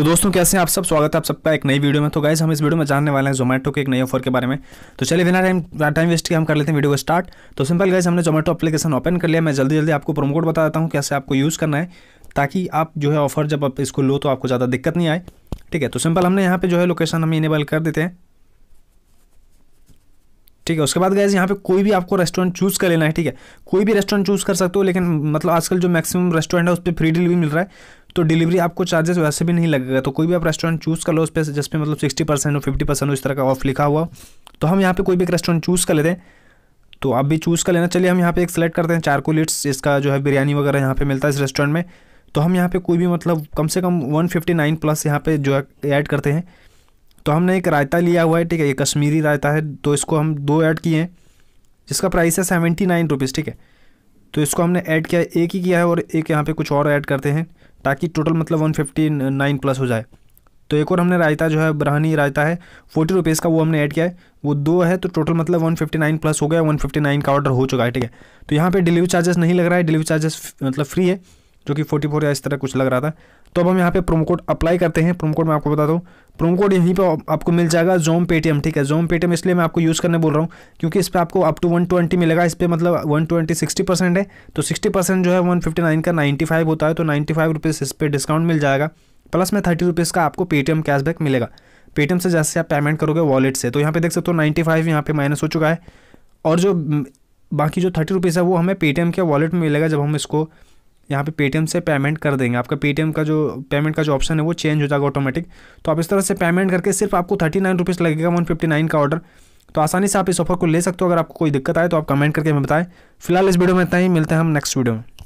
तो दोस्तों कैसे हैं आप सब स्वागत है आप सबका एक नई वीडियो में तो गाइज हम इस वीडियो में जानने वाले हैं जोमेटो के एक नई ऑफर के बारे में तो चलिए बिना टाइम टाइम वेस्ट के हम कर लेते हैं वीडियो को स्टार्ट तो सिंपल गाइज हमने जोमेटो अपलीकेशन ओपन कर लिया मैं जल्दी जल्दी आपको प्रोमो कोड बता देता हूँ कैसे आपको यूज़ करना है ताकि आप जो है ऑफर जब आप इसको लो तो आपको ज़्यादा दिक्कत नहीं आए ठीक है तो सिंपल हमने यहाँ पर जो है लोकेशन हम इनेबल कर देते हैं ठीक है उसके बाद गैस यहाँ पे कोई भी आपको रेस्टोरेंट चूज़ कर लेना है ठीक है कोई भी रेस्टोरेंट चूज़ कर सकते हो लेकिन मतलब आजकल जो मैक्सिमम रेस्टोरेंट है उस पर फ्री डिलीवरी मिल रहा है तो डिलीवरी आपको चार्जेस वैसे भी नहीं लगेगा तो कोई भी आप रेस्टोरेंट चूज़ कर लो उस पर जिस पर मतलब सिक्सटी परसेंट हो फिफ्टी परसेंट हो इस तरह का ऑफ लिखा हुआ तो हम यहाँ पे कोई भी एक रेस्टोरेंट चूज़ कर लेते हैं तो आप भी चूज़ कर लेना चलिए हम यहाँ पे एक सेलेक्ट करते हैं चारकोलेट्स इसका जो है बिरयानी वगैरह यहाँ पे मिलता है इस रेस्टोरेंट में तो हम यहाँ पे कोई भी मतलब कम से कम वन प्लस यहाँ पे जो है ऐड करते हैं तो हमने एक रायता लिया हुआ है ठीक है ये कश्मीरी रायता है तो इसको हम दो ऐड किए हैं जिसका प्राइस है सेवेंटी नाइन रुपीज़ ठीक है तो इसको हमने ऐड किया एक ही किया है और एक यहाँ पे कुछ और ऐड करते हैं ताकि टोटल मतलब वन फिफ्टी नाइन प्लस हो जाए तो एक और हमने रायता जो है बरहानी रायता है फोर्टी रुपीज़ का वो हमने ऐड किया है वो दो है तो टोटल मतलब वन फिफ्टी नाइन प्लस हो गया वन फिफ्टी नाइन का ऑर्डर हो चुका है ठीक है तो यहाँ पे डिलीवरी चार्जेस नहीं लग रहा है डिलीवरी चार्जेस मतलब फ्री है जो कि 44 या इस तरह कुछ लग रहा था तो अब हम यहाँ पे प्रोमो कोड अप्लाई करते हैं प्रोमो कोड मैं आपको बता दूँ प्रोमो कोड यहीं पे आपको मिल जाएगा जोम पेटीएम ठीक है जोम पेटीएम इसलिए मैं आपको यूज़ करने बोल रहा हूँ क्योंकि इस पर आपको अप टू वन ट्वेंटी मिलेगा इस पर मतलब वन ट्वेंटी सिक्सटी परसेंट है तो सिक्सटी परसेंट जो है वन फिफ्टी नाइन का नाइन्टी फाइव होता है तो नाइन्टी फाइव रुपीज़ इस पर डिस्काउंट मिल जाएगा प्लस में थर्टी रुपीज़ का आपको पेटीएम कैशबैक मिलेगा पेटीएम से जैसे आप पेमेंट करोगे वॉलेट से तो यहाँ पे देख सकते हो नाइन्टी फाइव यहाँ पे माइनस हो चुका है और जो बाकी जो थर्टी रुपीज़ है वो हमें पेटीएम के वॉलेट में मिलेगा जब हम इसको यहाँ पे पेटीएम से पेमेंट कर देंगे आपका पेटीएम का जो पेमेंट का जो ऑप्शन है वो चेंज हो जाएगा ऑटोमेटिक तो आप इस तरह से पेमेंट करके सिर्फ आपको थर्टी नाइन रुपीज़ लगेगा वन फिफ्टी नाइन का ऑर्डर तो आसानी से आप इस ऑफर को ले सकते हो अगर आपको कोई दिक्कत आए तो आप कमेंट करके हमें बताएं फिलहाल इस वीडियो में इतना ही मिलते हैं हम नेक्स्ट वीडियो में